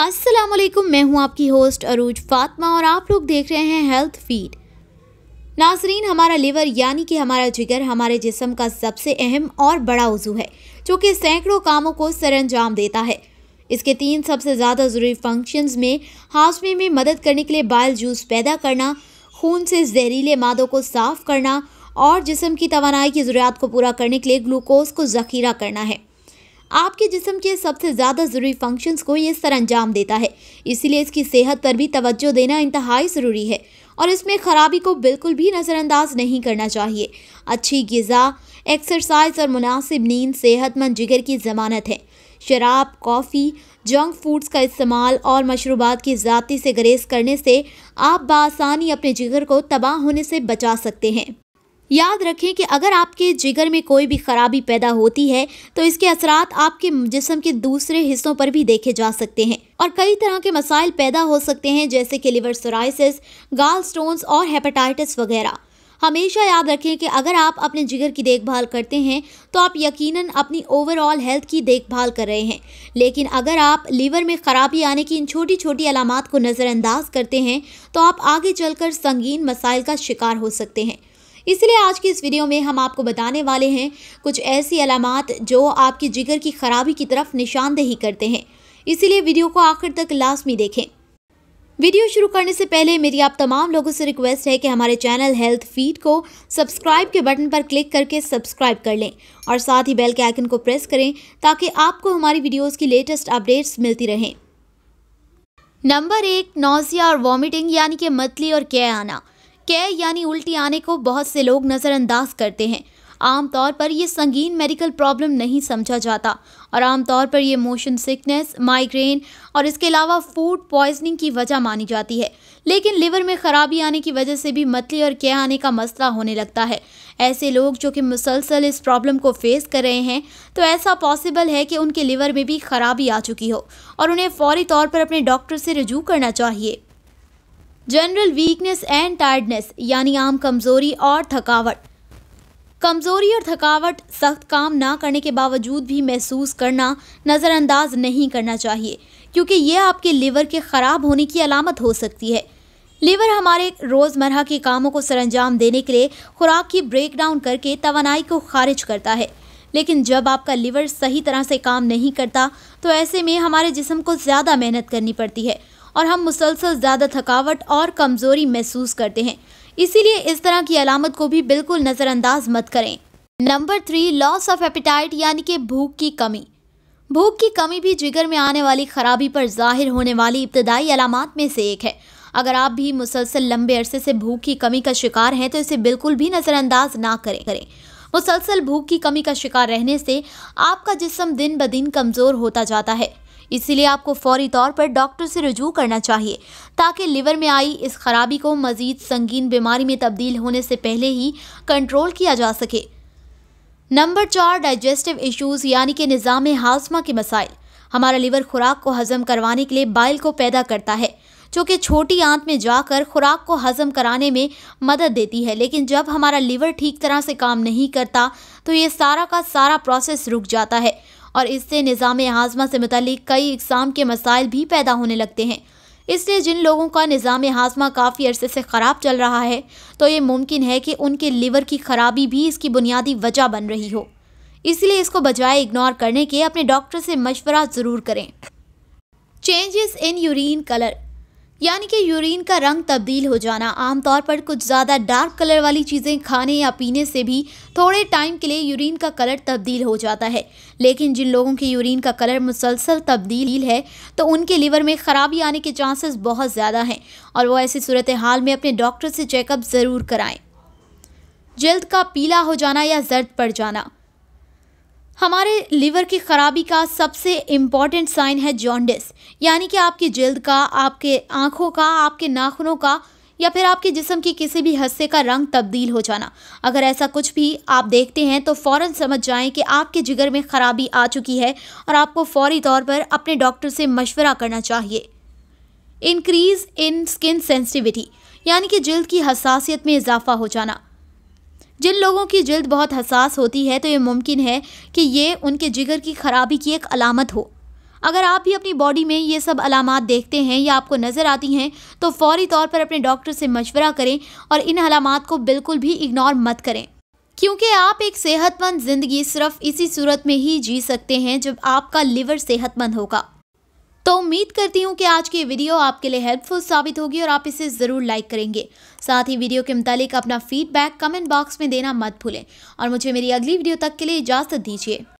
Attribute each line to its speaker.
Speaker 1: अस्सलाम वालेकुम मैं हूं आपकी होस्ट अरूज फातमा और आप लोग देख रहे हैं हेल्थ फीड नाजरीन हमारा लिवर यानी कि हमारा जिगर हमारे जिसम का सबसे अहम और बड़ा उजू है जो कि सैकड़ों कामों को सरंजाम देता है इसके तीन सबसे ज़्यादा ज़रूरी फंक्शंस में हाजमे में मदद करने के लिए बाल जूस पैदा करना खून से जहरीले मादों को साफ़ करना और जिसम की तोानाई की ज़रूरत को पूरा करने के लिए ग्लूकोज को ज़खीरा करना है आपके जिसम के सबसे ज़्यादा ज़रूरी फंक्शंस को ये सर अंजाम देता है इसीलिए इसकी सेहत पर भी तवज्जो देना इंतहाई ज़रूरी है और इसमें ख़राबी को बिल्कुल भी नज़रअंदाज नहीं करना चाहिए अच्छी गज़ा एक्सरसाइज और मुनासिब नींद सेहतमंद जिगर की ज़मानत है शराब कॉफ़ी जंक फूड्स का इस्तेमाल और मशरूबात की ज़ाती से गरेज करने से आप बसानी अपने जिगर को तबाह होने से बचा सकते हैं याद रखें कि अगर आपके जिगर में कोई भी खराबी पैदा होती है तो इसके असरात आपके जिसम के दूसरे हिस्सों पर भी देखे जा सकते हैं और कई तरह के मसाइल पैदा हो सकते हैं जैसे कि लिवर सोराइसिस गाल स्टोन्स और हेपेटाइटिस वगैरह हमेशा याद रखें कि अगर आप अपने जिगर की देखभाल करते हैं तो आप यकीनन अपनी ओवरऑल हेल्थ की देखभाल कर रहे हैं लेकिन अगर आप लीवर में ख़राबी आने की इन छोटी छोटी अलामत को नज़रअंदाज करते हैं तो आप आगे चलकर संगीन मसाइल का शिकार हो सकते हैं इसलिए आज की इस वीडियो में हम आपको बताने वाले हैं कुछ ऐसी अलामत जो आपकी जिगर की खराबी की तरफ निशानदेही करते हैं इसीलिए वीडियो को आखिर तक लाजमी देखें वीडियो शुरू करने से पहले मेरी आप तमाम लोगों से रिक्वेस्ट है कि हमारे चैनल हेल्थ फीड को सब्सक्राइब के बटन पर क्लिक करके सब्सक्राइब कर लें और साथ ही बेल के आइकन को प्रेस करें ताकि आपको हमारी वीडियोस की लेटेस्ट अपडेट्स मिलती रहें नंबर एक नौसिया और वॉमिटिंग यानी कि मतली और क्या आना कै यानी उल्टी आने को बहुत से लोग नज़रअंदाज करते हैं आमतौर पर यह संगीन मेडिकल प्रॉब्लम नहीं समझा जाता और आमतौर पर यह मोशन सिकनेस माइग्रेन और इसके अलावा फूड पॉइजनिंग की वजह मानी जाती है लेकिन लिवर में खराबी आने की वजह से भी मतली और कह आने का मसला होने लगता है ऐसे लोग जो कि मुसलसल इस प्रॉब्लम को फेस कर रहे हैं तो ऐसा पॉसिबल है कि उनके लिवर में भी खराबी आ चुकी हो और उन्हें फौरी तौर पर अपने डॉक्टर से रजू करना चाहिए जनरल वीकनेस एंड टायर्डनेस यानी आम कमजोरी और थकावट कमजोरी और थकावट सख्त काम ना करने के बावजूद भी महसूस करना नज़रअंदाज नहीं करना चाहिए क्योंकि यह आपके लीवर के ख़राब होने की अलामत हो सकती है लिवर हमारे रोज़मर्रा के कामों को सरंजाम देने के लिए खुराक की ब्रेकडाउन करके तोानाई को खारिज करता है लेकिन जब आपका लिवर सही तरह से काम नहीं करता तो ऐसे में हमारे जिसम को ज़्यादा मेहनत करनी पड़ती है और हम मुसलसल ज़्यादा थकावट और कमज़ोरी महसूस करते हैं इसीलिए इस तरह की अलामत को भी बिल्कुल नज़रअंदाज मत करें number three loss of appetite यानी कि भूख की कमी भूख की कमी भी जिगर में आने वाली खराबी पर जाहिर होने वाली इब्तदाई अलामत में से एक है अगर आप भी मुसलसल लंबे अरसे से भूख की कमी का शिकार हैं तो इसे बिल्कुल भी नज़रअंदाज ना करें करें मुसलसल भूख की कमी का शिकार रहने से आपका जिसम दिन ब दिन कमज़ोर होता जाता है इसीलिए आपको फौरी तौर पर डॉक्टर से रजू करना चाहिए ताकि लिवर में आई इस खराबी को मज़ीद संगीन बीमारी में तब्दील होने से पहले ही कंट्रोल किया जा सके नंबर चार डाइजेस्टिव इश्यूज़ यानी कि निज़ाम हाजमा के मसाइल हमारा लिवर खुराक को हजम करवाने के लिए बाइल को पैदा करता है जो कि छोटी आंत में जाकर खुराक को हजम कराने में मदद देती है लेकिन जब हमारा लीवर ठीक तरह से काम नहीं करता तो ये सारा का सारा प्रोसेस रुक जाता है और इससे निज़ाम हाजमा से मतलब कई इकसाम के मसाइल भी पैदा होने लगते हैं इसलिए जिन लोगों का निज़ाम हाजमा काफ़ी अरसे से ख़राब चल रहा है तो ये मुमकिन है कि उनके लीवर की खराबी भी इसकी बुनियादी वजह बन रही हो इसलिए इसको बजाय इग्नोर करने के अपने डॉक्टर से मशवरा ज़रूर करें चेंजेस इन यूरिन कलर यानी कि यूरिन का रंग तब्दील हो जाना आमतौर पर कुछ ज़्यादा डार्क कलर वाली चीज़ें खाने या पीने से भी थोड़े टाइम के लिए यूरिन का कलर तब्दील हो जाता है लेकिन जिन लोगों के यूरिन का कलर मुसलसल तब्दील है तो उनके लीवर में ख़राबी आने के चांसेस बहुत ज़्यादा हैं और वो ऐसी सूरत हाल में अपने डॉक्टर से चेकअप ज़रूर कराएँ जल्द का पीला हो जाना या जर्द पड़ जाना हमारे लीवर की खराबी का सबसे इम्पॉर्टेंट साइन है जॉन्डिस यानी कि आपकी जल्द का आपके आँखों का आपके नाखूनों का या फिर आपके जिसम के किसी भी हिस्से का रंग तब्दील हो जाना अगर ऐसा कुछ भी आप देखते हैं तो फ़ौर समझ जाएं कि आपके जिगर में ख़राबी आ चुकी है और आपको फौरी तौर पर अपने डॉक्टर से मशवरा करना चाहिए इंक्रीज़ इन स्किन सेंसिटिविटी यानी कि जल्द की हसासियत में इजाफा हो जाना जिन लोगों की जल्द बहुत हसास होती है तो ये मुमकिन है कि ये उनके जिगर की खराबी की एक अलामत हो अगर आप भी अपनी बॉडी में ये सब अलामत देखते हैं या आपको नज़र आती हैं तो फौरी तौर पर अपने डॉक्टर से मशवरा करें और इन अलामत को बिल्कुल भी इग्नोर मत करें क्योंकि आप एक सेहतमंद ज़िंदगी सिर्फ इसी सूरत में ही जी सकते हैं जब आपका लिवर सेहतमंद होगा तो उम्मीद करती हूँ कि आज की वीडियो आपके लिए हेल्पफुल साबित होगी और आप इसे ज़रूर लाइक करेंगे साथ ही वीडियो के मुतालिक अपना फीडबैक कमेंट बॉक्स में देना मत भूलें और मुझे मेरी अगली वीडियो तक के लिए इजाज़त दीजिए